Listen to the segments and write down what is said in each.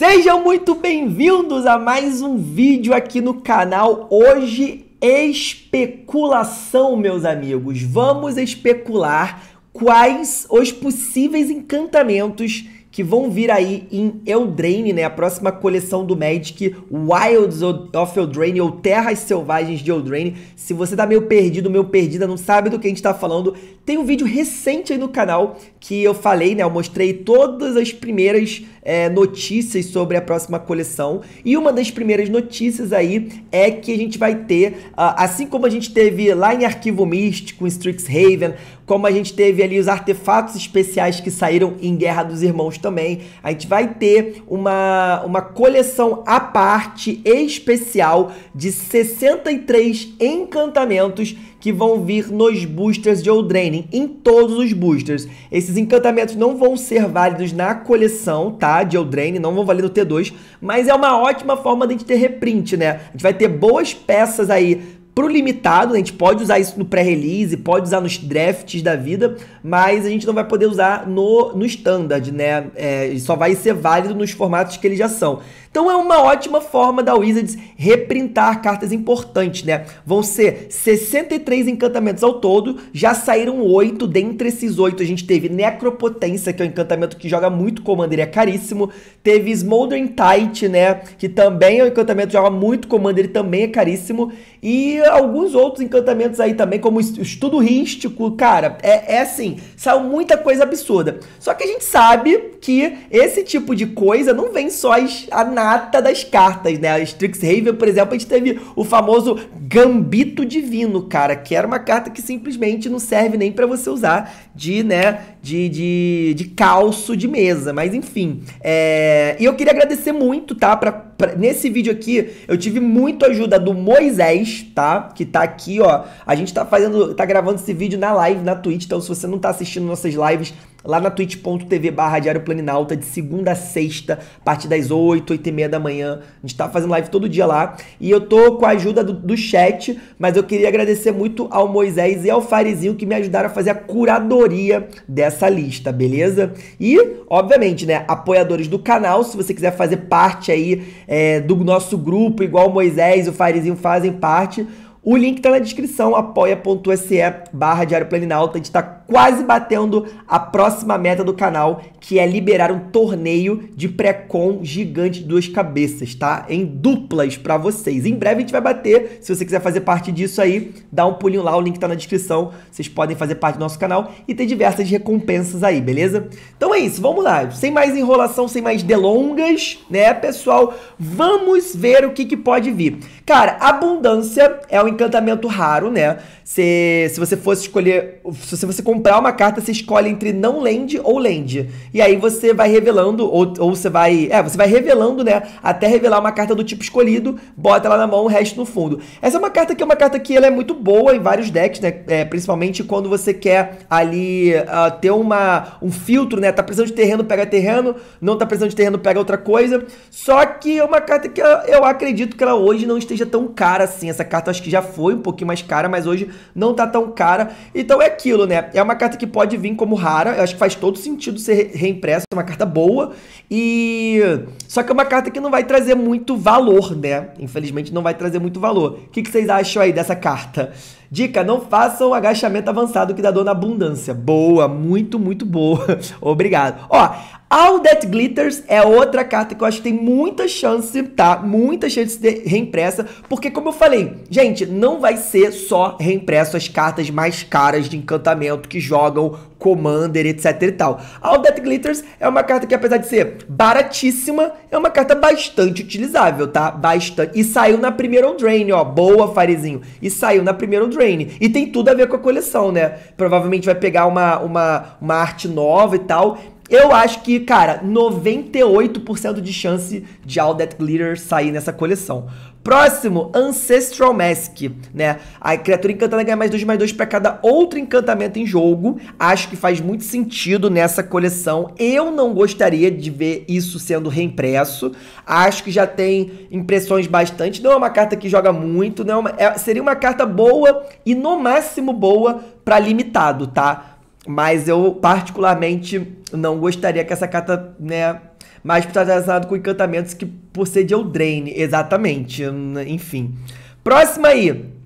Sejam muito bem-vindos a mais um vídeo aqui no canal. Hoje, especulação, meus amigos. Vamos especular quais os possíveis encantamentos que vão vir aí em Eldraine, né? A próxima coleção do Magic, Wilds of Eldraine ou Terras Selvagens de Eldraine. Se você tá meio perdido, meio perdida, não sabe do que a gente tá falando, tem um vídeo recente aí no canal que eu falei, né? Eu mostrei todas as primeiras é, notícias sobre a próxima coleção. E uma das primeiras notícias aí é que a gente vai ter, ah, assim como a gente teve lá em Arquivo Místico, em Strixhaven, como a gente teve ali os artefatos especiais que saíram em Guerra dos Irmãos também. A gente vai ter uma, uma coleção à parte especial de 63 encantamentos que vão vir nos boosters de Oldraine, em todos os boosters. Esses encantamentos não vão ser válidos na coleção, tá, de Oldraine, não vão valer no T2, mas é uma ótima forma de a gente ter reprint, né? A gente vai ter boas peças aí Pro limitado, né, a gente pode usar isso no pré-release, pode usar nos drafts da vida, mas a gente não vai poder usar no, no standard, né? É, só vai ser válido nos formatos que eles já são. Então é uma ótima forma da Wizards reprintar cartas importantes, né? Vão ser 63 encantamentos ao todo, já saíram 8, dentre esses 8 a gente teve Necropotência, que é um encantamento que joga muito Commander e é caríssimo, teve Smoldering Tight, né, que também é um encantamento que joga muito Commander e também é caríssimo, e alguns outros encantamentos aí também, como o estudo rístico, cara, é, é assim, saiu muita coisa absurda. Só que a gente sabe que esse tipo de coisa não vem só as, a nata das cartas, né? A Strixhaven, por exemplo, a gente teve o famoso Gambito Divino, cara, que era uma carta que simplesmente não serve nem para você usar de, né, de, de, de calço de mesa, mas enfim. É... E eu queria agradecer muito, tá, pra Nesse vídeo aqui, eu tive muita ajuda do Moisés, tá? Que tá aqui, ó. A gente tá fazendo, tá gravando esse vídeo na live, na Twitch. Então, se você não tá assistindo nossas lives, lá na twitch.tv barra Diário Planinalta, de segunda a sexta, a partir das 8, 8 e meia da manhã. A gente tá fazendo live todo dia lá. E eu tô com a ajuda do, do chat, mas eu queria agradecer muito ao Moisés e ao Farizinho que me ajudaram a fazer a curadoria dessa lista, beleza? E, obviamente, né, apoiadores do canal, se você quiser fazer parte aí é, do nosso grupo, igual o Moisés e o Farizinho fazem parte, o link está na descrição, apoia.se barra Diário Planinalta. A gente está quase batendo a próxima meta do canal, que é liberar um torneio de pré-com gigante de duas cabeças, tá? Em duplas para vocês. Em breve a gente vai bater. Se você quiser fazer parte disso aí, dá um pulinho lá, o link está na descrição. Vocês podem fazer parte do nosso canal e ter diversas recompensas aí, beleza? Então é isso, vamos lá. Sem mais enrolação, sem mais delongas, né, pessoal? Vamos ver o que, que pode vir. Cara, abundância é o encantamento raro, né? Se, se você fosse escolher. Se você comprar uma carta, você escolhe entre não land ou land. E aí você vai revelando, ou, ou você vai. É, você vai revelando, né? Até revelar uma carta do tipo escolhido, bota ela na mão, o resto no fundo. Essa é uma carta que é uma carta que ela é muito boa em vários decks, né? É, principalmente quando você quer ali uh, ter uma, um filtro, né? Tá precisando de terreno, pega terreno, não tá precisando de terreno, pega outra coisa. Só que é uma carta que eu, eu acredito que ela hoje não esteja tão cara assim. Essa carta acho que já já foi um pouquinho mais cara, mas hoje não tá tão cara. Então é aquilo, né? É uma carta que pode vir como rara, eu acho que faz todo sentido ser reimpressa, é uma carta boa e só que é uma carta que não vai trazer muito valor, né? Infelizmente não vai trazer muito valor. O que, que vocês acham aí dessa carta? Dica: não façam agachamento avançado que dá dor na abundância. Boa, muito, muito boa. Obrigado. Ó, All That Glitters é outra carta que eu acho que tem muita chance, tá? Muita chance de ser reimpressa, porque como eu falei, gente, não vai ser só reimpresso as cartas mais caras de encantamento que jogam Commander, etc e tal. All That Glitters é uma carta que, apesar de ser baratíssima, é uma carta bastante utilizável, tá? Bastante. E saiu na primeira on drain, ó. Boa, Farizinho. E saiu na primeira on drain. E tem tudo a ver com a coleção, né? Provavelmente vai pegar uma, uma, uma arte nova e tal. Eu acho que, cara, 98% de chance de All That sair nessa coleção. Próximo, Ancestral Mask, né? A criatura encantada ganha mais 2 mais 2 para cada outro encantamento em jogo. Acho que faz muito sentido nessa coleção. Eu não gostaria de ver isso sendo reimpresso. Acho que já tem impressões bastante. Não é uma carta que joga muito, não é uma... É, seria uma carta boa e no máximo boa para limitado, tá? Mas eu, particularmente, não gostaria que essa carta, né, mais protagonizada com encantamentos que procede ao drain. Exatamente, né, enfim. Próxima aí.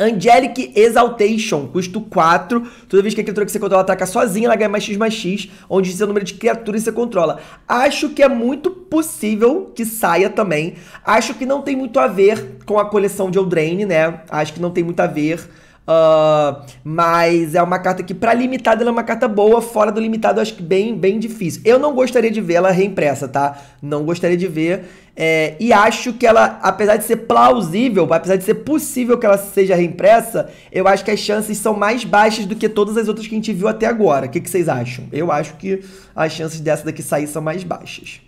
Angelic Exaltation, custo 4. Toda vez que a criatura que você controla ataca sozinha, ela ganha mais X mais X, onde diz o número de criaturas que você controla. Acho que é muito possível que saia também. Acho que não tem muito a ver com a coleção de Eldraine, né? Acho que não tem muito a ver Uh, mas é uma carta que, para limitado, ela é uma carta boa. Fora do limitado, eu acho que bem, bem difícil. Eu não gostaria de vê-la reimpressa, tá? Não gostaria de ver. É, e acho que ela, apesar de ser plausível, apesar de ser possível que ela seja reimpressa, eu acho que as chances são mais baixas do que todas as outras que a gente viu até agora. O que, que vocês acham? Eu acho que as chances dessa daqui sair são mais baixas.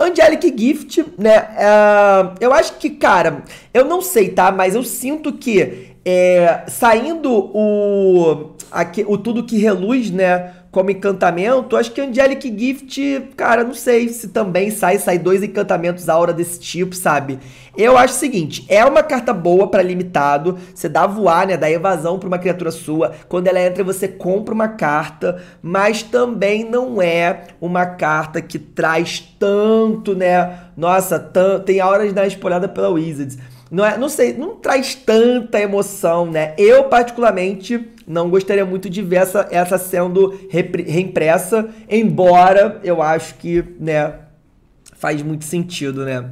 Angelic Gift, né? Uh, eu acho que, cara, eu não sei, tá? Mas eu sinto que é, saindo o, aqui, o Tudo Que Reluz, né? Como encantamento, acho que Angelic Gift, cara, não sei se também sai, sai dois encantamentos aura desse tipo, sabe? Eu acho o seguinte, é uma carta boa para limitado, você dá voar, né, dá evasão para uma criatura sua. Quando ela entra, você compra uma carta, mas também não é uma carta que traz tanto, né? Nossa, tem auras na né, espolhada pela Wizards não, é, não sei, não traz tanta emoção, né? Eu, particularmente, não gostaria muito de ver essa, essa sendo reimpressa, embora eu acho que, né, faz muito sentido, né?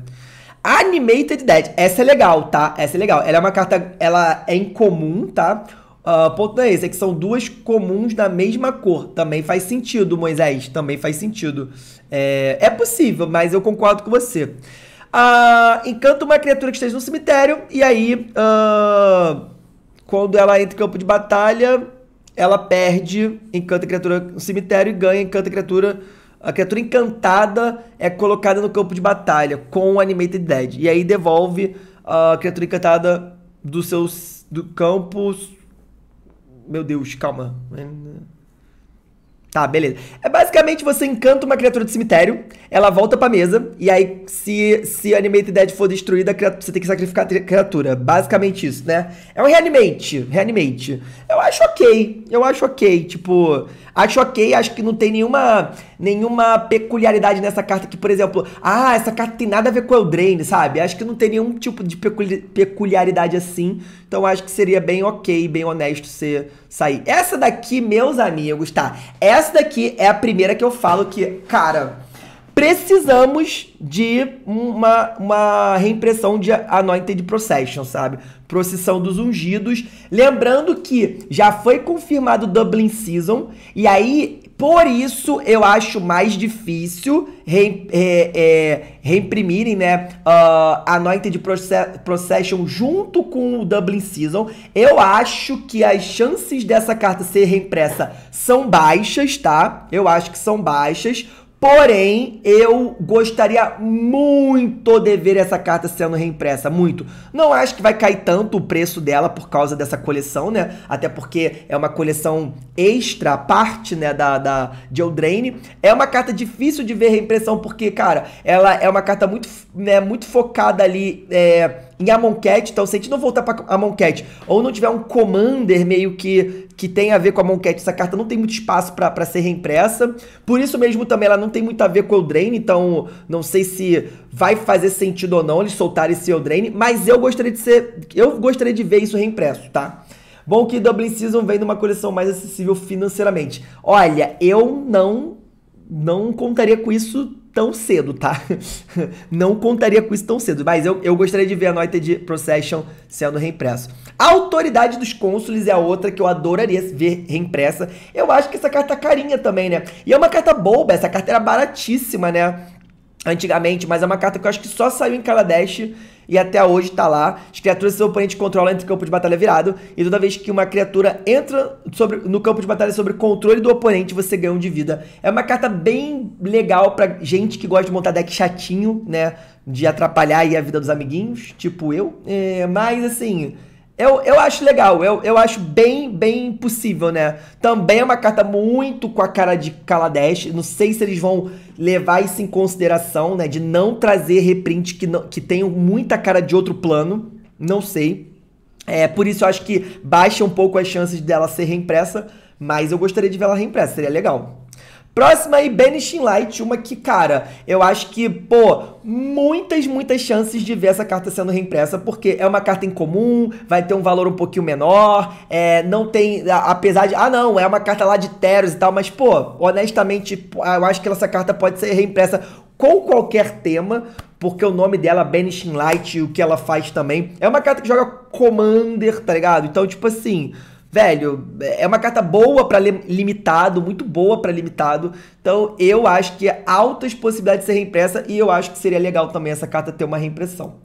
Animated Dead, essa é legal, tá? Essa é legal. Ela é uma carta, ela é incomum, tá? Uh, ponto é esse, é que são duas comuns da mesma cor. Também faz sentido, Moisés. Também faz sentido. É, é possível, mas eu concordo com você. Uh, ah, encanta uma criatura que esteja no cemitério. E aí, uh, quando ela entra em campo de batalha, ela perde encanta a criatura no cemitério e ganha encanta a criatura. A criatura encantada é colocada no campo de batalha com o Animated Dead. E aí devolve a criatura encantada do seu do campo. Meu Deus, calma. Tá, beleza. É basicamente você encanta uma criatura do cemitério, ela volta pra mesa, e aí se, se a Animate Dead for destruída, você tem que sacrificar a criatura. Basicamente isso, né? É um reanimate. Reanimate. Eu acho ok. Eu acho ok. Tipo, Acho ok, acho que não tem nenhuma, nenhuma peculiaridade nessa carta que, por exemplo, ah, essa carta tem nada a ver com o Eldraine, sabe? Acho que não tem nenhum tipo de peculiaridade assim. Então acho que seria bem ok, bem honesto você sair. Essa daqui, meus amigos, tá? Essa daqui é a primeira que eu falo que, cara precisamos de uma, uma reimpressão de Anointed Procession, sabe? Procissão dos Ungidos. Lembrando que já foi confirmado Dublin Season, e aí, por isso, eu acho mais difícil re, re, re, reimprimirem, né, uh, Anointed Proce Procession junto com o Dublin Season. Eu acho que as chances dessa carta ser reimpressa são baixas, tá? Eu acho que são baixas, Porém, eu gostaria muito de ver essa carta sendo reimpressa, muito. Não acho que vai cair tanto o preço dela por causa dessa coleção, né? Até porque é uma coleção extra, parte, né, da, da de Eldraine. É uma carta difícil de ver reimpressão, porque, cara, ela é uma carta muito, né, muito focada ali... É, em Amonkhet, então se a gente não voltar pra Amonkhet, ou não tiver um Commander meio que que tem a ver com a essa carta não tem muito espaço para ser reimpressa. Por isso mesmo também ela não tem muito a ver com o Eldraine, então não sei se vai fazer sentido ou não eles soltar esse Eldraine, mas eu gostaria de ser, eu gostaria de ver isso reimpresso, tá? Bom que Dublin Season vem numa coleção mais acessível financeiramente. Olha, eu não não contaria com isso tão cedo, tá? Não contaria com isso tão cedo, mas eu, eu gostaria de ver a noite de Procession sendo reimpressa. A autoridade dos cônsules é a outra que eu adoraria ver reimpressa. Eu acho que essa carta é carinha também, né? E é uma carta boba, essa carta era baratíssima, né? antigamente, mas é uma carta que eu acho que só saiu em Kaladesh e até hoje tá lá. As criaturas que seu oponente controla entre campo de batalha virado, e toda vez que uma criatura entra sobre, no campo de batalha sobre controle do oponente, você ganha um de vida. É uma carta bem legal pra gente que gosta de montar deck chatinho, né? De atrapalhar aí a vida dos amiguinhos, tipo eu. É, mas assim. Eu, eu acho legal, eu, eu acho bem, bem possível, né? Também é uma carta muito com a cara de Kaladesh. Não sei se eles vão levar isso em consideração, né? De não trazer reprint que, não, que tenham muita cara de outro plano. Não sei. É, por isso eu acho que baixa um pouco as chances dela ser reimpressa. Mas eu gostaria de ver ela reimpressa, seria legal. Próxima aí, Banishing Light, uma que, cara, eu acho que, pô, muitas, muitas chances de ver essa carta sendo reimpressa, porque é uma carta incomum, vai ter um valor um pouquinho menor, é, não tem, apesar de, ah não, é uma carta lá de Teros e tal, mas, pô, honestamente, eu acho que essa carta pode ser reimpressa com qualquer tema, porque o nome dela, Banishing Light, e o que ela faz também, é uma carta que joga Commander, tá ligado? Então, tipo assim velho, é uma carta boa para limitado, muito boa para limitado. Então eu acho que há altas possibilidades de ser reimpressa e eu acho que seria legal também essa carta ter uma reimpressão.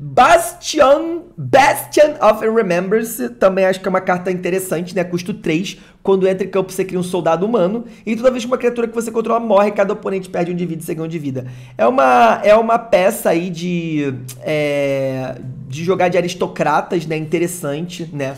Bastion, Bastion of Remembrance, também acho que é uma carta interessante, né? Custo 3. Quando entra em campo, você cria um soldado humano. E toda vez que uma criatura que você controla morre, cada oponente perde um de vida e você ganha um de vida. É uma, é uma peça aí de. É, de jogar de aristocratas, né? Interessante, né?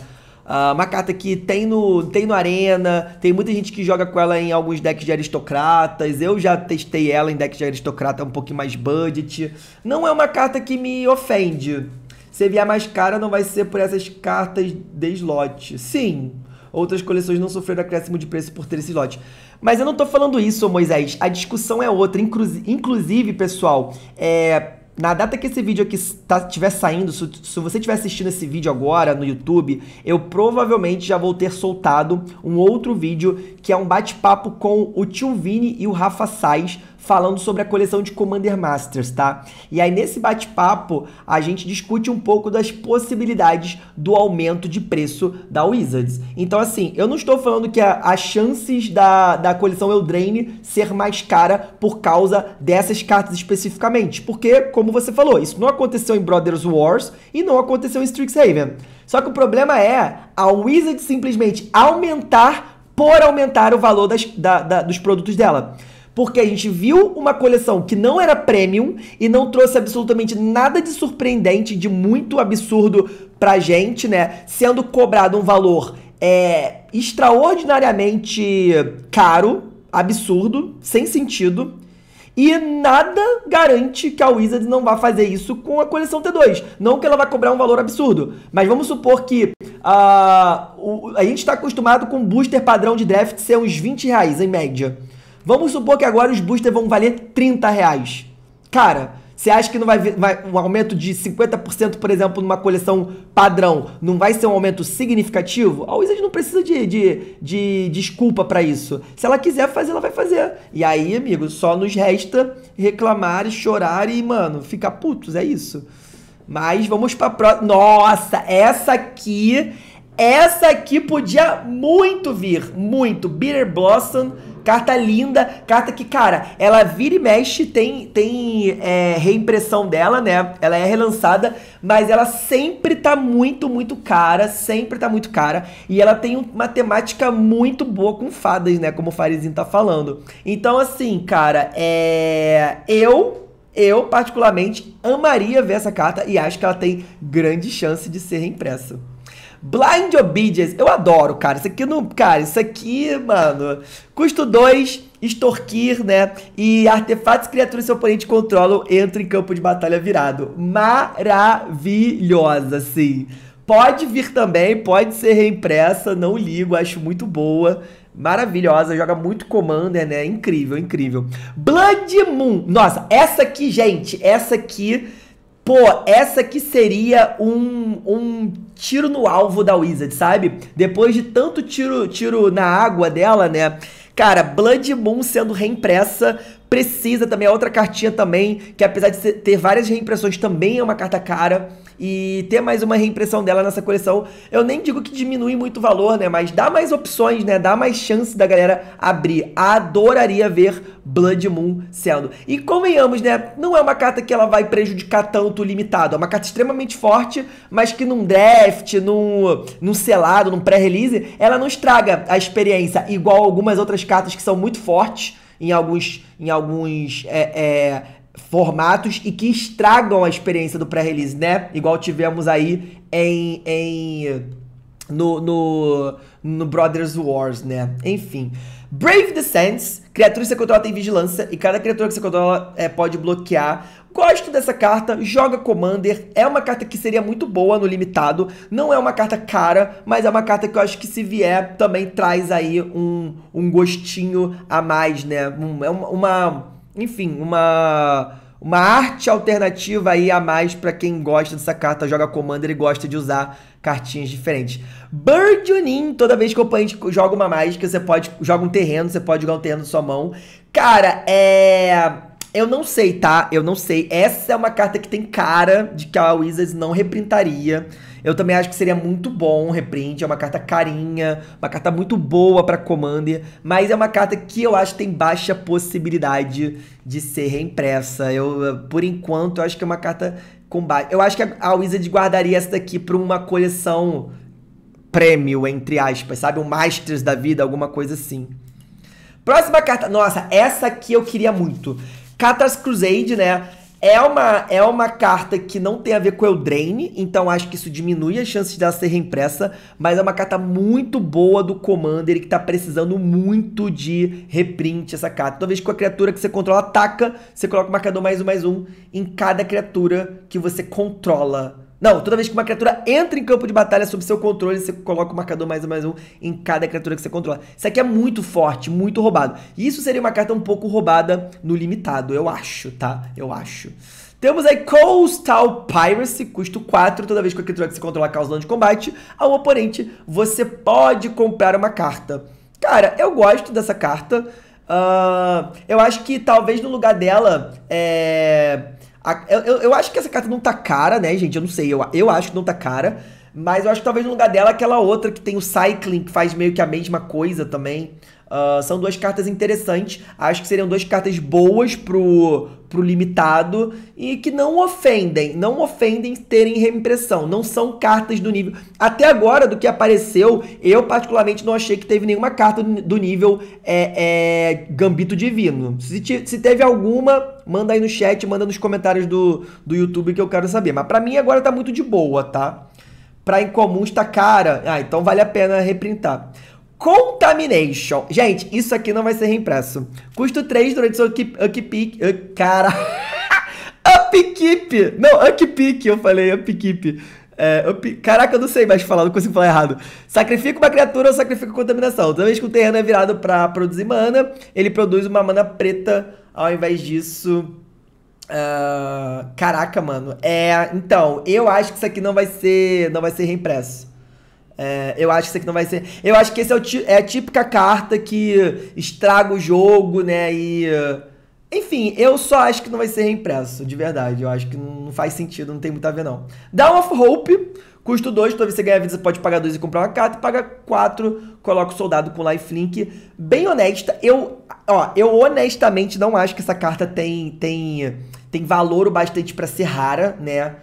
uma ah, carta que tem no, tem no Arena, tem muita gente que joga com ela em alguns decks de aristocratas. Eu já testei ela em decks de aristocrata um pouquinho mais budget. Não é uma carta que me ofende. Se vier mais cara, não vai ser por essas cartas de slot. Sim, outras coleções não sofreram acréscimo de preço por ter esse lote. Mas eu não tô falando isso, Moisés. A discussão é outra. Inclusive, pessoal, é, na data que esse vídeo aqui tá, tiver saindo, se, se você estiver assistindo esse vídeo agora no YouTube, eu provavelmente já vou ter soltado um outro vídeo que é um bate-papo com o Tio Vini e o Rafa Sais falando sobre a coleção de Commander Masters, tá? E aí nesse bate-papo a gente discute um pouco das possibilidades do aumento de preço da Wizards. Então assim, eu não estou falando que as chances da, da coleção Eldraine ser mais cara por causa dessas cartas especificamente, porque como você falou, isso não aconteceu em Brothers Wars e não aconteceu em Strixhaven. Só que o problema é a Wizards simplesmente aumentar por aumentar o valor das, da, da, dos produtos dela. Porque a gente viu uma coleção que não era premium e não trouxe absolutamente nada de surpreendente, de muito absurdo pra gente, né? Sendo cobrado um valor é, extraordinariamente caro, absurdo, sem sentido. E nada garante que a Wizards não vá fazer isso com a coleção T2. Não que ela vá cobrar um valor absurdo, mas vamos supor que uh, o, a gente está acostumado com o booster padrão de draft ser uns 20 reais em média. Vamos supor que agora os boosters vão valer 30 reais. Cara, você acha que não vai, vai um aumento de 50%, por exemplo, numa coleção padrão, não vai ser um aumento significativo? A Wizard não precisa de, de, de desculpa para isso. Se ela quiser fazer, ela vai fazer. E aí, amigo, só nos resta reclamar e chorar e, mano, ficar putos, é isso. Mas vamos pra próxima. Nossa, essa aqui. Essa aqui podia muito vir. Muito. Bitter Blossom Carta linda, carta que, cara, ela vira e mexe, tem, tem é, reimpressão dela, né? Ela é relançada, mas ela sempre tá muito, muito cara, sempre tá muito cara. E ela tem uma temática muito boa com fadas, né? Como o Farizinho tá falando. Então, assim, cara, é. Eu. Eu, particularmente, amaria ver essa carta e acho que ela tem grande chance de ser reimpressa. Blind Obedience, eu adoro, cara. Isso aqui não. Cara, isso aqui, mano. Custo 2, extorquir, né? E artefatos e criaturas seu oponente controlam, entra em campo de batalha virado. Maravilhosa, sim. Pode vir também, pode ser reimpressa, não ligo, acho muito boa. Maravilhosa, joga muito Commander, né? Incrível, incrível. Blood Moon. Nossa, essa aqui, gente, essa aqui pô, essa que seria um, um tiro no alvo da Wizard, sabe? Depois de tanto tiro, tiro na água dela, né? Cara, Blood Moon sendo reimpressa precisa também, é outra cartinha também, que apesar de ter várias reimpressões, também é uma carta cara e ter mais uma reimpressão dela nessa coleção, eu nem digo que diminui muito o valor, né? Mas dá mais opções, né? Dá mais chance da galera abrir. Adoraria ver Blood Moon sendo. E convenhamos, né? Não é uma carta que ela vai prejudicar tanto o limitado. É uma carta extremamente forte, mas que num draft, num, num selado, num pré-release, ela não estraga a experiência, igual algumas outras cartas que são muito fortes em alguns, em alguns é, é, formatos e que estragam a experiência do pré-release, né? Igual tivemos aí em, em no, no, no Brothers Wars, né? Enfim. Brave Descents, criatura que você controla tem vigilância e cada criatura que você controla é, pode bloquear. Gosto dessa carta, joga Commander, é uma carta que seria muito boa no limitado, não é uma carta cara, mas é uma carta que eu acho que se vier também traz aí um, um gostinho a mais, né? Um, é uma, uma enfim, uma uma arte alternativa aí a mais para quem gosta dessa carta, joga Commander e gosta de usar cartinhas diferentes. Burgeoning, toda vez que o oponente joga uma mágica, você pode joga um terreno, você pode jogar um terreno na sua mão. Cara, é eu não sei, tá? Eu não sei. Essa é uma carta que tem cara de que a Wizards não reprintaria. Eu também acho que seria muito bom um reprint, é uma carta carinha, uma carta muito boa para Commander, mas é uma carta que eu acho que tem baixa possibilidade de ser reimpressa. Eu, por enquanto, eu acho que é uma carta com baixa. Eu acho que a Wizard guardaria essa daqui para uma coleção prêmio, entre aspas, sabe? Um Masters da vida, alguma coisa assim. Próxima carta. Nossa, essa aqui eu queria muito. Catas Crusade, né? É uma, é uma carta que não tem a ver com o Eldraine, então acho que isso diminui as chances dela ser reimpressa, mas é uma carta muito boa do Commander e que tá precisando muito de reprint essa carta. Toda vez que a criatura que você controla ataca, você coloca o marcador mais um, mais um em cada criatura que você controla não, toda vez que uma criatura entra em campo de batalha sob seu controle, você coloca o marcador mais mais um em cada criatura que você controla. Isso aqui é muito forte, muito roubado. E isso seria uma carta um pouco roubada no limitado, eu acho, tá? Eu acho. Temos aí Coastal Piracy, custo 4. Toda vez que uma criatura que você controla causa dano de combate ao oponente, você pode comprar uma carta. Cara, eu gosto dessa carta. Uh, eu acho que talvez no lugar dela, é a, eu, eu acho que essa carta não tá cara, né, gente? Eu não sei, eu, eu acho que não tá cara. Mas eu acho que talvez no lugar dela aquela outra que tem o Cycling, que faz meio que a mesma coisa também. Uh, são duas cartas interessantes. Acho que seriam duas cartas boas pro, pro limitado e que não ofendem, não ofendem terem reimpressão. Não são cartas do nível. Até agora, do que apareceu, eu particularmente não achei que teve nenhuma carta do nível é, é, Gambito Divino. Se, te, se teve alguma, manda aí no chat, manda nos comentários do, do YouTube que eu quero saber. Mas pra mim agora tá muito de boa, tá? Pra incomum está cara. Ah, então vale a pena reprintar. Contamination. Gente, isso aqui não vai ser reimpresso. Custo 3 durante seu upkeep. Up, cara. upkeep. Não, upkeep, eu falei upkeep. É, up, caraca, eu não sei mais falar, não consigo falar errado. Sacrifica uma criatura ou sacrifica contaminação. Toda vez que o terreno é virado para produzir mana, ele produz uma mana preta. Ao invés disso, Uh, caraca, mano. É, então, eu acho que isso aqui não vai ser, não vai ser reimpresso. É, eu acho que isso aqui não vai ser. Eu acho que esse é, o, é a típica carta que estraga o jogo, né? E. Enfim, eu só acho que não vai ser reimpresso, de verdade. Eu acho que não faz sentido, não tem muito a ver, não. Down of Hope, custo 2, toda vez que você ganha vida, você pode pagar 2 e comprar uma carta. Paga 4, coloca o soldado com lifelink. Bem honesta, eu. Ó, eu honestamente não acho que essa carta tem. tem tem valor o bastante para ser rara, né?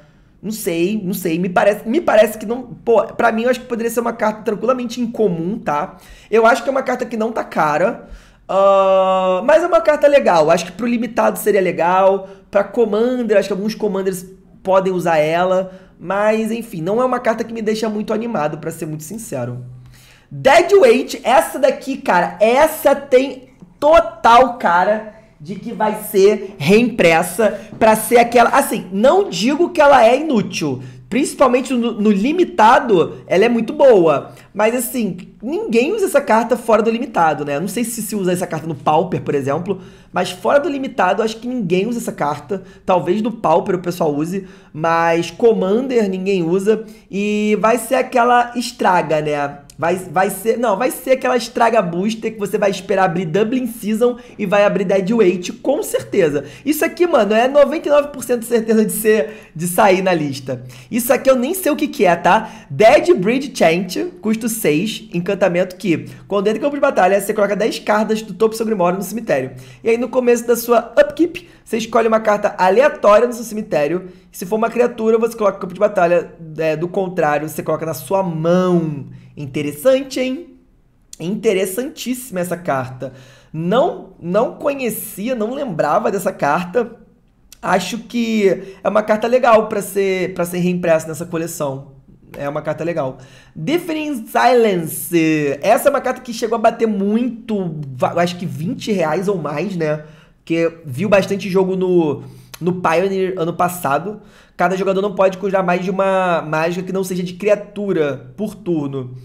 Não sei, não sei. Me parece, me parece que não. Pô, pra mim eu acho que poderia ser uma carta tranquilamente incomum, tá? Eu acho que é uma carta que não tá cara. Uh, mas é uma carta legal. Acho que pro limitado seria legal. Pra commander, acho que alguns commanders podem usar ela. Mas, enfim, não é uma carta que me deixa muito animado, para ser muito sincero. Deadweight, essa daqui, cara, essa tem total cara de que vai ser reimpressa para ser aquela. Assim, não digo que ela é inútil. Principalmente no, no, limitado, ela é muito boa. Mas assim, ninguém usa essa carta fora do limitado, né? não sei se se usa essa carta no Pauper, por exemplo, mas fora do limitado, acho que ninguém usa essa carta. Talvez no Pauper o pessoal use, mas Commander ninguém usa. E vai ser aquela estraga, né? Vai, vai ser. Não, vai ser aquela estraga booster que você vai esperar abrir Dublin Season e vai abrir Deadweight, com certeza. Isso aqui, mano, é 99% de certeza de ser de sair na lista. Isso aqui eu nem sei o que, que é, tá? Dead Bridge Chant, custo 6, encantamento que, quando entra em campo de batalha, você coloca 10 cartas do topo do seu grimório no cemitério. E aí no começo da sua upkeep, você escolhe uma carta aleatória no seu cemitério. Se for uma criatura, você coloca o campo de batalha é, do contrário, você coloca na sua mão. Interessante, hein? Interessantíssima essa carta. Não, não conhecia, não lembrava dessa carta. Acho que é uma carta legal para ser para ser reimpressa nessa coleção. É uma carta legal. Different Silence. Essa é uma carta que chegou a bater muito, acho que 20 reais ou mais, né? Que viu bastante jogo no no Pioneer, ano passado, cada jogador não pode curar mais de uma mágica que não seja de criatura por turno.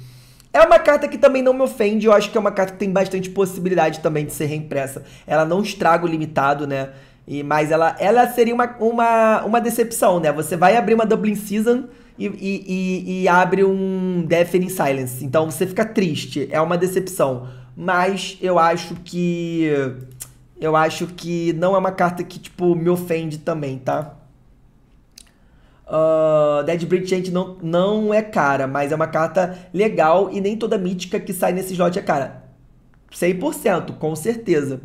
É uma carta que também não me ofende, eu acho que é uma carta que tem bastante possibilidade também de ser reimpressa. Ela não estraga o limitado, né? E, mas ela, ela seria uma, uma, uma decepção, né? Você vai abrir uma Dublin Season e, e, e, e abre um Deafening Silence. Então você fica triste, é uma decepção. Mas eu acho que eu acho que não é uma carta que, tipo, me ofende também, tá? Uh, Dead Bridge não, não é cara, mas é uma carta legal e nem toda mítica que sai nesse slot é cara. 100%, com certeza.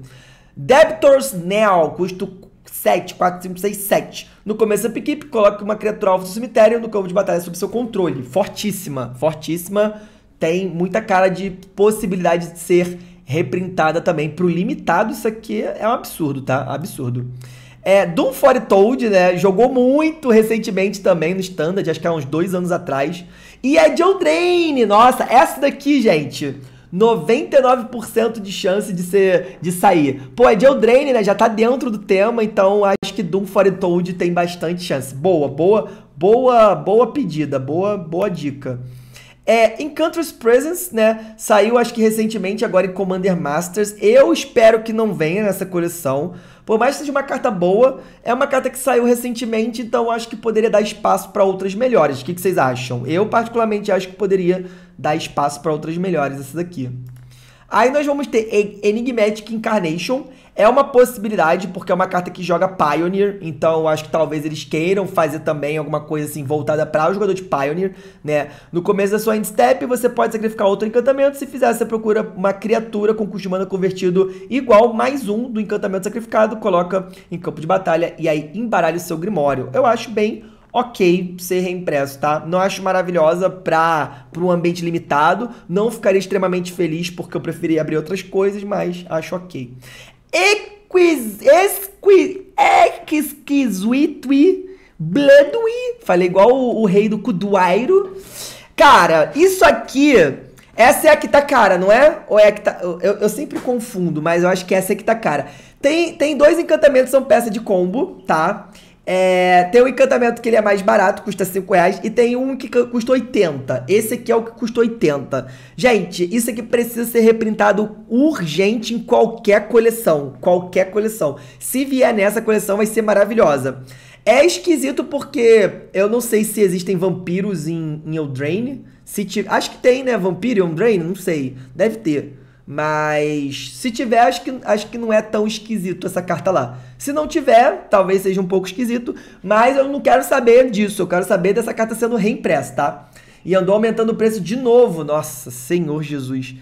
Debtors Nell, custo 7, 4, 5, 6, 7. No começo da é pick coloque uma criatura alvo do cemitério no campo de batalha é sob seu controle. Fortíssima, fortíssima. Tem muita cara de possibilidade de ser reprintada também pro limitado. Isso aqui é um absurdo, tá? Absurdo. É, Doom Foretold, né? Jogou muito recentemente também no Standard, acho que há uns dois anos atrás. E é John Drain! Nossa, essa daqui, gente. 99% de chance de ser de sair. Pô, é John Drain, né? Já tá dentro do tema, então acho que Doom Foretold tem bastante chance. Boa, boa, boa, boa pedida, boa, boa dica. É, Encantress Presence, né? Saiu acho que recentemente, agora em Commander Masters. Eu espero que não venha nessa coleção. Por mais que seja uma carta boa, é uma carta que saiu recentemente, então acho que poderia dar espaço para outras melhores. O que, que vocês acham? Eu, particularmente, acho que poderia dar espaço para outras melhores, essa daqui. Aí nós vamos ter Enigmatic Incarnation. É uma possibilidade, porque é uma carta que joga Pioneer, então acho que talvez eles queiram fazer também alguma coisa assim voltada para o jogador de Pioneer, né? No começo da sua end step, você pode sacrificar outro encantamento, se fizer, você procura uma criatura com custo de mana convertido igual mais um do encantamento sacrificado, coloca em campo de batalha e aí embaralha o seu Grimório. Eu acho bem ok ser reimpresso, tá? Não acho maravilhosa para um ambiente limitado, não ficaria extremamente feliz porque eu preferia abrir outras coisas, mas acho ok equis, esqui, e bledui. Falei igual o, o rei do Cuduairo. Cara, isso aqui essa é a que tá cara, não é? Ou é a que tá... Eu, eu, sempre confundo, mas eu acho que essa é a que tá cara. Tem, tem dois encantamentos, são peça de combo, tá? É, tem um encantamento que ele é mais barato, custa 5 reais. E tem um que custa 80. Esse aqui é o que custa 80. Gente, isso aqui precisa ser reprintado urgente em qualquer coleção. Qualquer coleção. Se vier nessa coleção, vai ser maravilhosa. É esquisito porque eu não sei se existem vampiros em, em Eldraine. Se Acho que tem, né? Vampiro em Eldraine? Não sei. Deve ter. Mas se tiver, acho que, acho que não é tão esquisito essa carta lá. Se não tiver, talvez seja um pouco esquisito, mas eu não quero saber disso. Eu quero saber dessa carta sendo reimpressa, tá? E andou aumentando o preço de novo. Nossa, Senhor Jesus.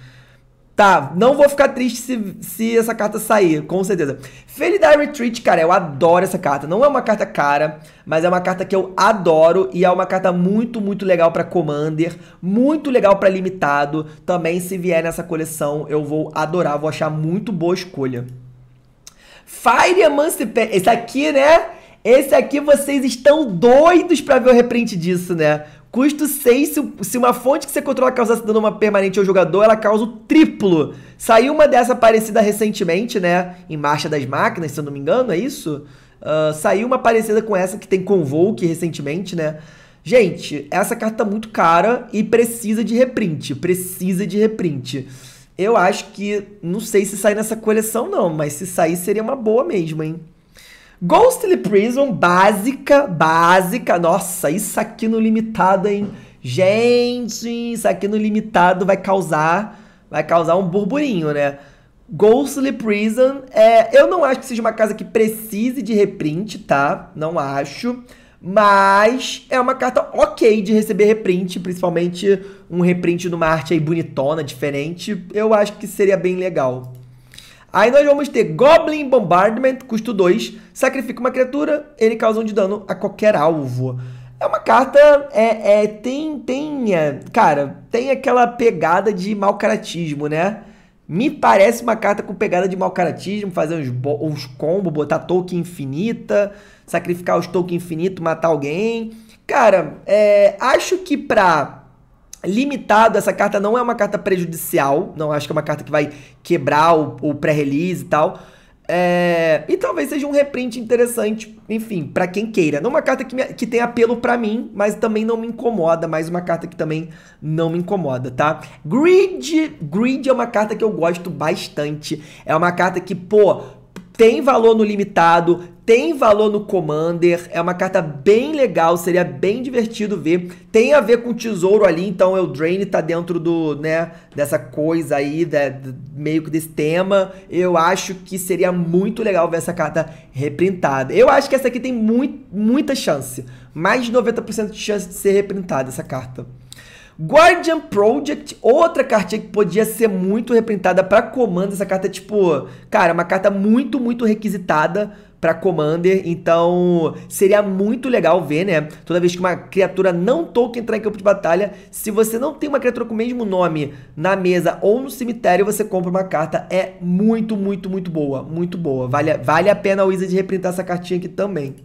Tá, não vou ficar triste se, se essa carta sair, com certeza. Felidar Retreat, cara, eu adoro essa carta. Não é uma carta cara, mas é uma carta que eu adoro e é uma carta muito, muito legal para Commander, muito legal para Limitado. Também, se vier nessa coleção, eu vou adorar, vou achar muito boa escolha. Fire Emancipation, esse aqui, né? Esse aqui vocês estão doidos para ver o reprint disso, né? Custo 6, se, se uma fonte que você controla causasse dano uma permanente ao jogador, ela causa o triplo. Saiu uma dessa parecida recentemente, né? Em Marcha das Máquinas, se eu não me engano, é isso? Uh, saiu uma parecida com essa que tem Convoke recentemente, né? Gente, essa carta tá muito cara e precisa de reprint, precisa de reprint. Eu acho que, não sei se sai nessa coleção não, mas se sair seria uma boa mesmo, hein? Ghostly Prison, básica, básica. Nossa, isso aqui no limitado, hein? Gente, isso aqui no limitado vai causar, vai causar um burburinho, né? Ghostly Prison, é, eu não acho que seja uma casa que precise de reprint, tá? Não acho. Mas é uma carta ok de receber reprint, principalmente um reprint numa arte aí bonitona, diferente. Eu acho que seria bem legal. Aí nós vamos ter Goblin Bombardment, custo 2. Sacrifica uma criatura, ele causa um de dano a qualquer alvo. É uma carta, é, é tem, tem, é, cara, tem aquela pegada de mal caratismo, né? Me parece uma carta com pegada de mal caratismo, fazer uns, uns combos, botar token infinita, sacrificar os token infinito, matar alguém. Cara, é, acho que pra limitado, essa carta não é uma carta prejudicial, não acho que é uma carta que vai quebrar o, o pré-release e tal. É, e talvez seja um reprint interessante, enfim, para quem queira. Não uma carta que, me, que tem apelo para mim, mas também não me incomoda. Mais uma carta que também não me incomoda, tá? Grid, Grid é uma carta que eu gosto bastante. É uma carta que, pô, tem valor no limitado, tem valor no Commander, é uma carta bem legal, seria bem divertido ver. Tem a ver com tesouro ali, então o drain tá dentro do, né, dessa coisa aí, da, do, meio que desse tema. Eu acho que seria muito legal ver essa carta reprintada. Eu acho que essa aqui tem muito, muita chance, mais de 90% de chance de ser reprintada essa carta. Guardian Project, outra cartinha que podia ser muito reprintada para comando. Essa carta é tipo, cara, é uma carta muito, muito requisitada para Commander, então seria muito legal ver, né? Toda vez que uma criatura não Tolkien entrar em campo de batalha, se você não tem uma criatura com o mesmo nome na mesa ou no cemitério, você compra uma carta. É muito, muito, muito boa. Muito boa. Vale, vale a pena o Wizard reprintar essa cartinha aqui também.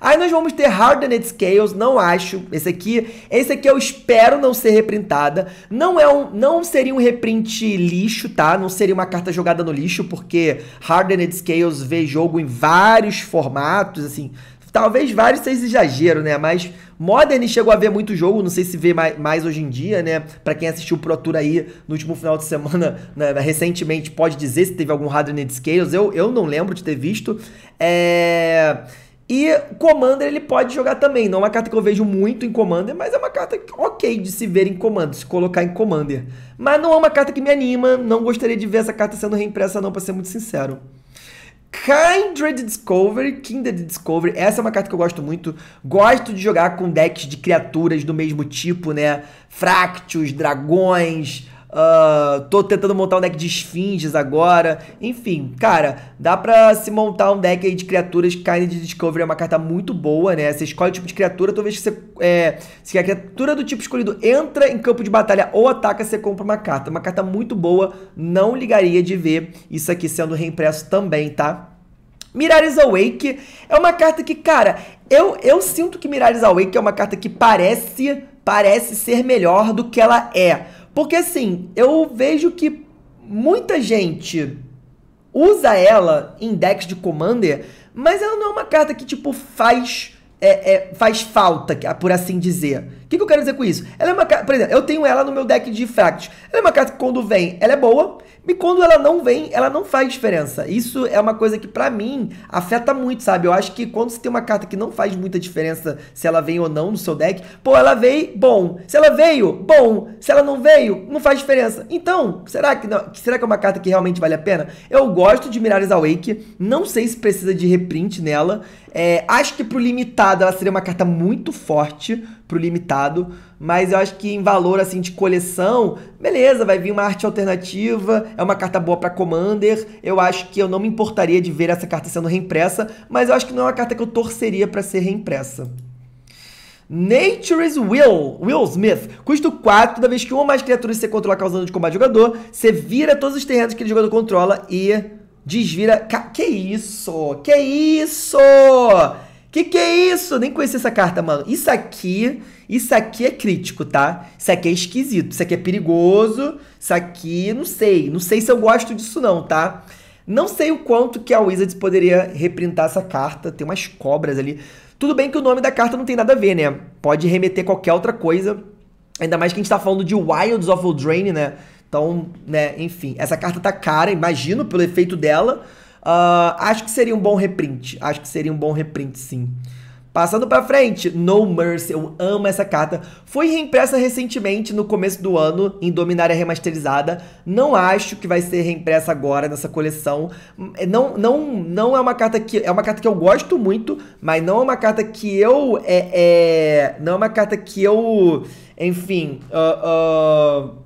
Aí nós vamos ter Hardened Scales, não acho, esse aqui. Esse aqui eu espero não ser reprintada. Não é um, não seria um reprint lixo, tá? Não seria uma carta jogada no lixo, porque Hardened Scales vê jogo em vários formatos, assim... Talvez vários seja exagero, né? Mas Modern chegou a ver muito jogo, não sei se vê mais, mais hoje em dia, né? Para quem assistiu o Pro Tour aí no último final de semana, né? recentemente, pode dizer se teve algum Hardened Scales. Eu, eu não lembro de ter visto. É... E Commander ele pode jogar também. Não é uma carta que eu vejo muito em Commander, mas é uma carta ok de se ver em Commander, se colocar em Commander. Mas não é uma carta que me anima, não gostaria de ver essa carta sendo reimpressa não, pra ser muito sincero. Kindred Discovery, Kindred Discovery, essa é uma carta que eu gosto muito. Gosto de jogar com decks de criaturas do mesmo tipo, né? Fractus, dragões, Uh, tô tentando montar um deck de esfinges agora. Enfim, cara, dá pra se montar um deck aí de criaturas. Kind de Discovery é uma carta muito boa, né? Você escolhe o tipo de criatura, toda vez que você. É, se a criatura do tipo escolhido entra em campo de batalha ou ataca, você compra uma carta. Uma carta muito boa. Não ligaria de ver isso aqui sendo reimpresso também, tá? Mirari's Awake é uma carta que, cara, eu, eu sinto que Mirari's Awake é uma carta que parece, parece ser melhor do que ela é. Porque assim, eu vejo que muita gente usa ela em decks de Commander, mas ela não é uma carta que, tipo, faz, é, é, faz falta, por assim dizer. O que, que, eu quero dizer com isso? Ela é uma carta, por exemplo, eu tenho ela no meu deck de fact. Ela é uma carta que quando vem, ela é boa, e quando ela não vem, ela não faz diferença. Isso é uma coisa que para mim afeta muito, sabe? Eu acho que quando você tem uma carta que não faz muita diferença se ela vem ou não no seu deck, pô, ela veio, bom. Se ela veio, bom. Se ela não veio, não faz diferença. Então, será que não, será que é uma carta que realmente vale a pena? Eu gosto de Mirares Awake, não sei se precisa de reprint nela. É, acho que pro limitado ela seria uma carta muito forte pro limitado, mas eu acho que em valor assim de coleção, beleza, vai vir uma arte alternativa, é uma carta boa para Commander. Eu acho que eu não me importaria de ver essa carta sendo reimpressa, mas eu acho que não é uma carta que eu torceria para ser reimpressa. Nature's Will, Will Smith, custo 4, toda vez que uma ou mais criaturas você controla causando de combate ao jogador, você vira todos os terrenos que o jogador controla e desvira. Que isso? Que isso? Que que é isso? Nem conheci essa carta, mano. Isso aqui, isso aqui é crítico, tá? Isso aqui é esquisito, isso aqui é perigoso, isso aqui, não sei. Não sei se eu gosto disso não, tá? Não sei o quanto que a Wizards poderia reprintar essa carta. Tem umas cobras ali. Tudo bem que o nome da carta não tem nada a ver, né? Pode remeter qualquer outra coisa. Ainda mais que a gente tá falando de Wilds of Drain, né? Então, né, enfim. Essa carta tá cara, imagino, pelo efeito dela. Uh, acho que seria um bom reprint. Acho que seria um bom reprint, sim. Passando para frente, No Mercy, eu amo essa carta. Foi reimpressa recentemente, no começo do ano, em Dominária Remasterizada. Não acho que vai ser reimpressa agora nessa coleção. Não, não, não é uma carta que. É uma carta que eu gosto muito, mas não é uma carta que eu. É, é não é uma carta que eu. Enfim. Uh, uh,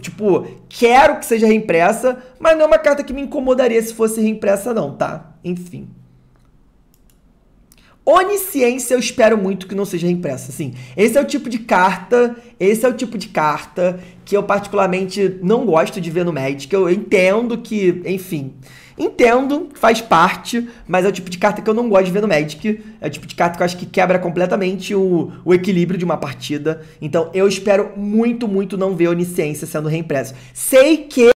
Tipo, quero que seja reimpressa, mas não é uma carta que me incomodaria se fosse reimpressa, não, tá? Enfim. Onisciência eu espero muito que não seja reimpressa assim. Esse é o tipo de carta, esse é o tipo de carta que eu particularmente não gosto de ver no Magic. Eu entendo que, enfim, Entendo, faz parte, mas é o tipo de carta que eu não gosto de ver no Magic. É o tipo de carta que eu acho que quebra completamente o, o equilíbrio de uma partida. Então eu espero muito, muito não ver Onisciência sendo reimpressa. Sei que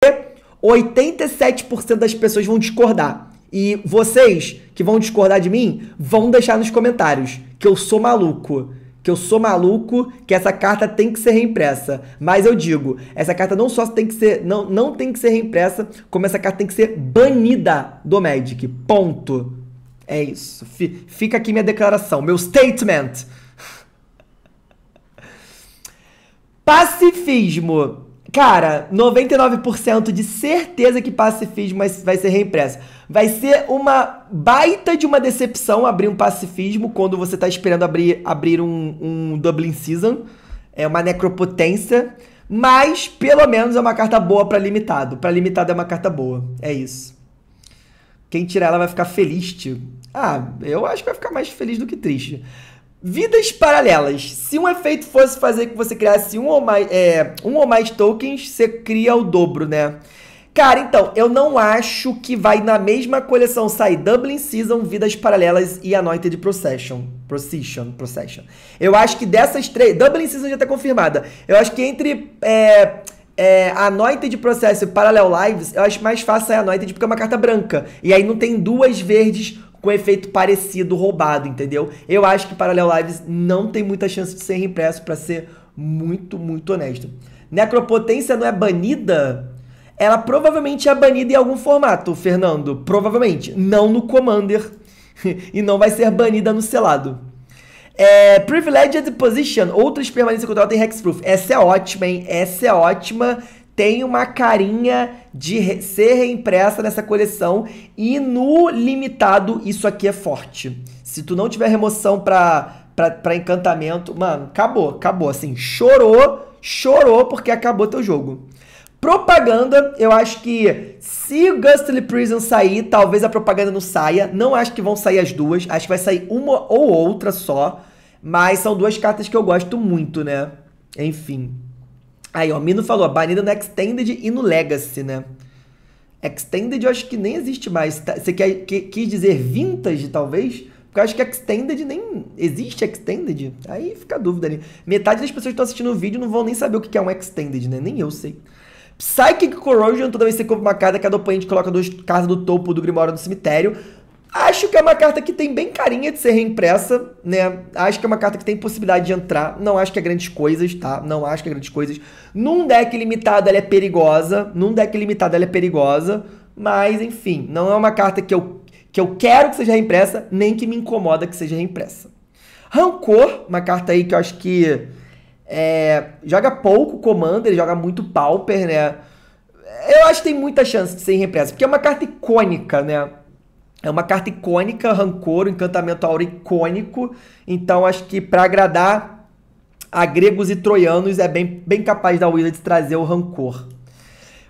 87% das pessoas vão discordar. E vocês que vão discordar de mim, vão deixar nos comentários que eu sou maluco que eu sou maluco, que essa carta tem que ser reimpressa. Mas eu digo, essa carta não só tem que ser, não, não tem que ser reimpressa, como essa carta tem que ser banida do Magic. Ponto. É isso. F fica aqui minha declaração, meu statement. Pacifismo Cara, 99% de certeza que pacifismo vai ser reimpresso. Vai ser uma baita de uma decepção abrir um pacifismo quando você está esperando abrir, abrir um, um Dublin Season. É uma necropotência. Mas, pelo menos, é uma carta boa para limitado. Para limitado é uma carta boa. É isso. Quem tirar ela vai ficar feliz, tio. Ah, eu acho que vai ficar mais feliz do que triste. Vidas paralelas. Se um efeito fosse fazer que você criasse um ou mais, é, um ou mais tokens, você cria o dobro, né? Cara, então, eu não acho que vai na mesma coleção sair Dublin Season, Vidas Paralelas e Anointed Procession. Procession, Procession. Eu acho que dessas três... Dublin Season já tá confirmada. Eu acho que entre... É, é, Anointed Procession e Parallel Lives, eu acho mais fácil sair Anointed porque é uma carta branca. E aí não tem duas verdes com efeito parecido roubado, entendeu? Eu acho que parallel Lives não tem muita chance de ser reimpresso, para ser muito, muito honesto. Necropotência não é banida? Ela provavelmente é banida em algum formato, Fernando. Provavelmente. Não no Commander. e não vai ser banida no selado. É, Privileged Position, outras permanências controladas em Hexproof. Essa é ótima, hein? Essa é ótima tem uma carinha de re ser reimpressa nessa coleção e no limitado isso aqui é forte. Se tu não tiver remoção para para encantamento, mano, acabou, acabou assim, chorou, chorou porque acabou teu jogo. Propaganda, eu acho que se Gustly Prison sair, talvez a propaganda não saia. Não acho que vão sair as duas. Acho que vai sair uma ou outra só. Mas são duas cartas que eu gosto muito, né? Enfim. Aí, ó, Mino falou, banida no é Extended e no Legacy, né? Extended eu acho que nem existe mais. Tá, você quer, que, quis dizer vintage, talvez? Porque eu acho que Extended nem. Existe Extended? Aí fica a dúvida ali. Metade das pessoas que estão assistindo o vídeo não vão nem saber o que é um Extended, né? Nem eu sei. Psychic Corrosion, toda vez que você compra uma carta, cada oponente coloca duas casas do topo do Grimório do cemitério. Acho que é uma carta que tem bem carinha de ser reimpressa, né? Acho que é uma carta que tem possibilidade de entrar. Não acho que é grandes coisas, tá? Não acho que é grandes coisas. Num deck limitado ela é perigosa. Num deck limitado ela é perigosa. Mas, enfim, não é uma carta que eu, que eu quero que seja reimpressa, nem que me incomoda que seja reimpressa. Rancor, uma carta aí que eu acho que é, joga pouco Commander, joga muito Pauper, né? Eu acho que tem muita chance de ser reimpressa, porque é uma carta icônica, né? É uma carta icônica, rancor, encantamento aura icônico. Então acho que para agradar a gregos e troianos é bem, bem capaz da Wizards trazer o rancor.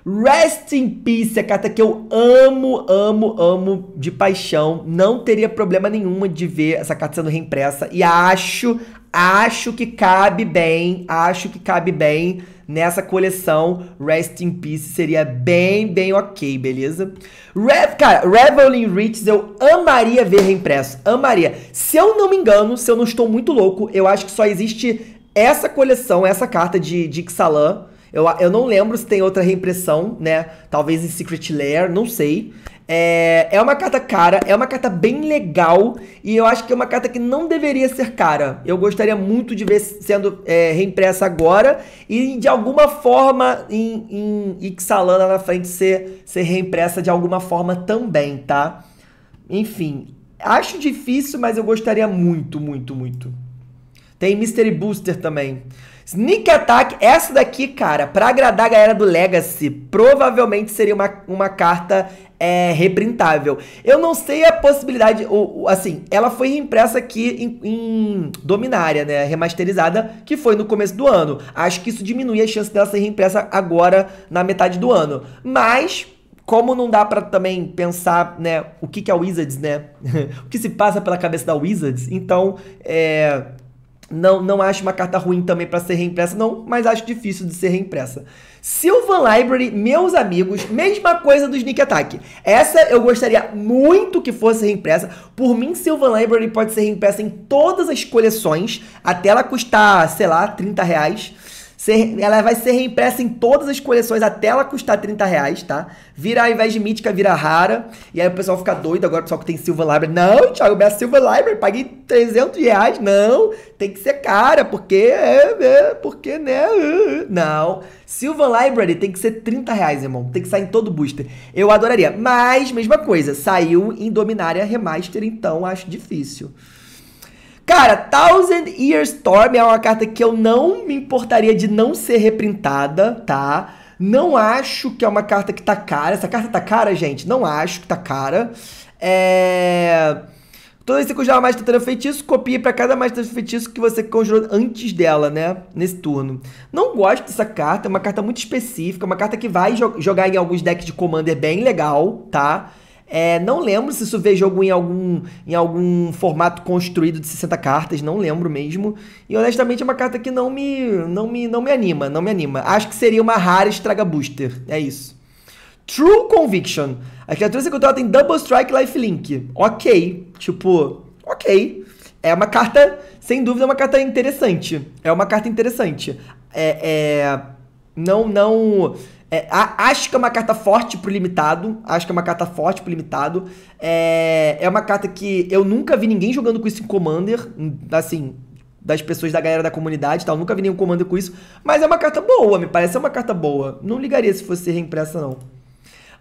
Rest in Peace, é a carta que eu amo, amo, amo de paixão. Não teria problema nenhuma de ver essa carta sendo reimpressa. E acho, acho que cabe bem, acho que cabe bem nessa coleção Rest in Peace seria bem, bem ok, beleza? Rev, cara, Reveling Riches eu amaria ver reimpresso, amaria. Se eu não me engano, se eu não estou muito louco, eu acho que só existe essa coleção, essa carta de, de Ixalan. Eu, eu não lembro se tem outra reimpressão, né? Talvez em Secret Lair, não sei. É, é uma carta cara, é uma carta bem legal e eu acho que é uma carta que não deveria ser cara. Eu gostaria muito de ver sendo é, reimpressa agora e de alguma forma em, em Ixalan lá na frente ser, ser reimpressa de alguma forma também, tá? Enfim, acho difícil, mas eu gostaria muito, muito, muito. Tem Mystery Booster também. Sneak Attack, essa daqui, cara, pra agradar a galera do Legacy, provavelmente seria uma, uma carta é, reprintável. Eu não sei a possibilidade, ou, ou assim, ela foi reimpressa aqui em, em, Dominária, né, remasterizada, que foi no começo do ano. Acho que isso diminui a chance dela ser reimpressa agora, na metade do ano. Mas, como não dá para também pensar, né, o que, que é Wizards, né, o que se passa pela cabeça da Wizards, então, é não, não acho uma carta ruim também para ser reimpressa, não, mas acho difícil de ser reimpressa. Sylvan Library, meus amigos, mesma coisa do Sneak Attack. Essa eu gostaria muito que fosse reimpressa. Por mim, Sylvan Library pode ser reimpressa em todas as coleções, até ela custar, sei lá, 30 reais. Ser, ela vai ser reimpressa em todas as coleções até ela custar 30 reais, tá? Vira, ao invés de mítica, vira rara. E aí o pessoal fica doido agora, o pessoal que tem Silver Library. Não, Thiago, minha Silver Library, paguei 300 reais. Não, tem que ser cara, porque é, é porque, né? Uh, uh. Não. Silver Library tem que ser 30 reais, irmão. Tem que sair em todo booster. Eu adoraria. Mas, mesma coisa, saiu em Dominária Remaster, então acho difícil. Cara, Thousand Year Storm é uma carta que eu não me importaria de não ser reprintada, tá? Não acho que é uma carta que tá cara. Essa carta tá cara, gente? Não acho que tá cara. É... Toda vez que você conjurar uma magia feitiço, copie para cada magia feitiço que você conjurou antes dela, né? Nesse turno. Não gosto dessa carta, é uma carta muito específica, uma carta que vai jo jogar em alguns decks de Commander bem legal, tá? É, não lembro se isso veio jogo em algum, em algum formato construído de 60 cartas, não lembro mesmo. E honestamente é uma carta que não me, não me, não me anima, não me anima. Acho que seria uma rara estraga booster, é isso. True Conviction. a criatura que controla tem Double Strike Lifelink. Ok, tipo, ok. É uma carta, sem dúvida, é uma carta interessante. É uma carta interessante. É, é não, não, é, acho que é uma carta forte pro limitado. Acho que é uma carta forte pro limitado. É, é uma carta que eu nunca vi ninguém jogando com isso em Commander. Hum, assim, das pessoas da galera da comunidade e tal. Nunca vi nenhum Commander com isso. Mas é uma carta boa, me parece é uma carta boa. Não ligaria se fosse reimpressa, não.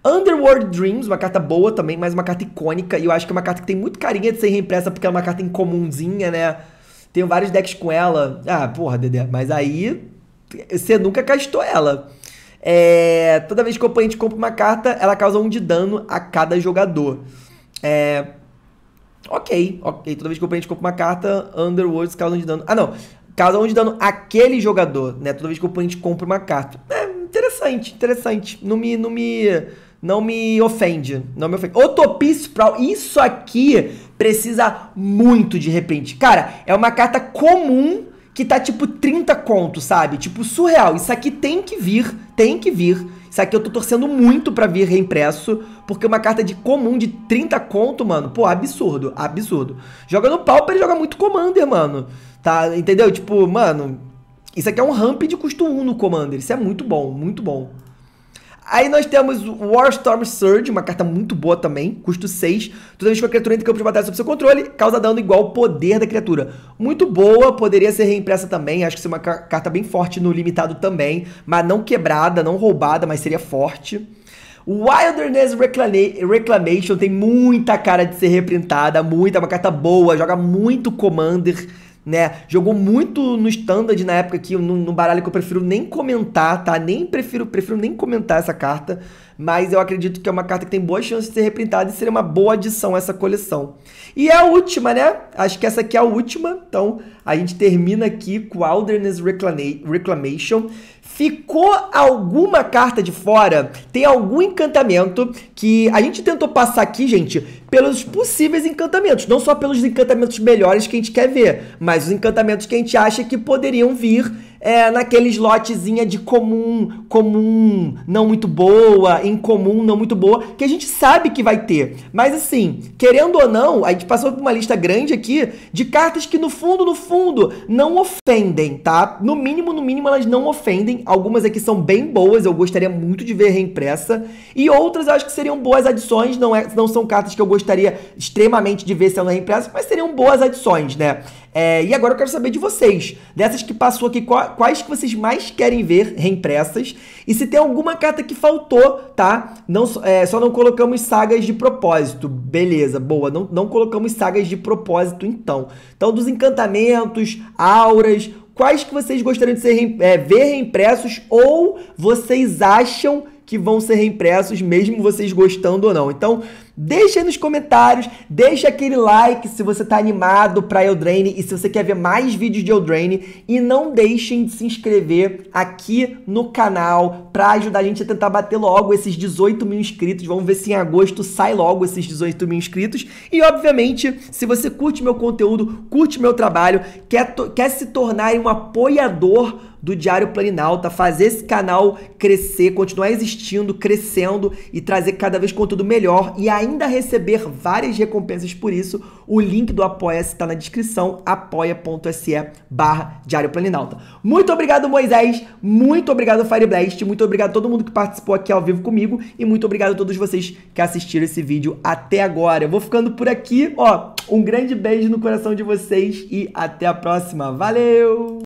Underworld Dreams, uma carta boa também, mas uma carta icônica. E eu acho que é uma carta que tem muito carinha de ser reimpressa, porque é uma carta incomunzinha, né? Tenho vários decks com ela. Ah, porra, Dedé. Mas aí, você nunca castou ela. É, toda vez que o oponente compra uma carta, ela causa um de dano a cada jogador. É, ok, ok. Toda vez que o oponente compra uma carta, Underworlds causa um de dano. Ah, não. Causa um de dano aquele jogador, né? Toda vez que o oponente compra uma carta. É interessante, interessante. Não me. Não me não me ofende, não me ofende. Otopi Sprawl, isso aqui precisa muito de repente. Cara, é uma carta comum que tá tipo 30 conto, sabe? Tipo, surreal. Isso aqui tem que vir, tem que vir. Isso aqui eu tô torcendo muito pra vir reimpresso, porque uma carta de comum de 30 conto, mano, pô, absurdo, absurdo. Joga no Pauper, ele joga muito Commander, mano. Tá, entendeu? Tipo, mano, isso aqui é um ramp de custo 1 no Commander. Isso é muito bom, muito bom. Aí nós temos Warstorm Surge, uma carta muito boa também, custo 6. Toda vez que uma criatura entra em campo de batalha sob seu controle, causa dano igual ao poder da criatura. Muito boa, poderia ser reimpressa também, acho que seria é uma carta bem forte no limitado também, mas não quebrada, não roubada, mas seria forte. Wilderness Reclamation tem muita cara de ser reprintada, muita, é uma carta boa, joga muito Commander né? Jogou muito no standard na época que no, no, baralho que eu prefiro nem comentar, tá? Nem prefiro, prefiro nem comentar essa carta, mas eu acredito que é uma carta que tem boas chances de ser reprintada e seria uma boa adição a essa coleção. E é a última, né? Acho que essa aqui é a última, então a gente termina aqui com Wilderness Reclamation. Ficou alguma carta de fora? Tem algum encantamento que a gente tentou passar aqui, gente, pelos possíveis encantamentos, não só pelos encantamentos melhores que a gente quer ver, mas os encantamentos que a gente acha que poderiam vir é, naquele slotzinha de comum, comum, não muito boa, incomum, não muito boa, que a gente sabe que vai ter. Mas assim, querendo ou não, a gente passou por uma lista grande aqui de cartas que no fundo, no fundo, não ofendem, tá? No mínimo, no mínimo, elas não ofendem. Algumas aqui são bem boas, eu gostaria muito de ver reimpressa. E outras eu acho que seriam boas adições, não, é, não são cartas que eu gostaria gostaria extremamente de ver sendo reimpressas, mas seriam boas adições, né? É, e agora eu quero saber de vocês, dessas que passou aqui, quais que vocês mais querem ver reimpressas e se tem alguma carta que faltou, tá? Não, é, só não colocamos sagas de propósito, beleza, boa, não, não colocamos sagas de propósito então. Então, dos encantamentos, auras, quais que vocês gostariam de ser, é, ver reimpressos ou vocês acham que vão ser reimpressos, mesmo vocês gostando ou não. Então, Deixa aí nos comentários, deixa aquele like se você tá animado para Eldraine e se você quer ver mais vídeos de Eldraine e não deixem de se inscrever aqui no canal para ajudar a gente a tentar bater logo esses 18 mil inscritos. Vamos ver se em agosto sai logo esses 18 mil inscritos. E obviamente, se você curte meu conteúdo, curte meu trabalho, quer, quer se tornar um apoiador do Diário Planinalta, fazer esse canal crescer, continuar existindo, crescendo e trazer cada vez conteúdo melhor e aí ainda receber várias recompensas por isso. O link do Apoia-se está na descrição, apoia.se barra Diário Planinalta. Muito obrigado, Moisés. Muito obrigado, Fireblast. Muito obrigado a todo mundo que participou aqui ao vivo comigo. E muito obrigado a todos vocês que assistiram esse vídeo até agora. Eu vou ficando por aqui, ó. Um grande beijo no coração de vocês e até a próxima. Valeu!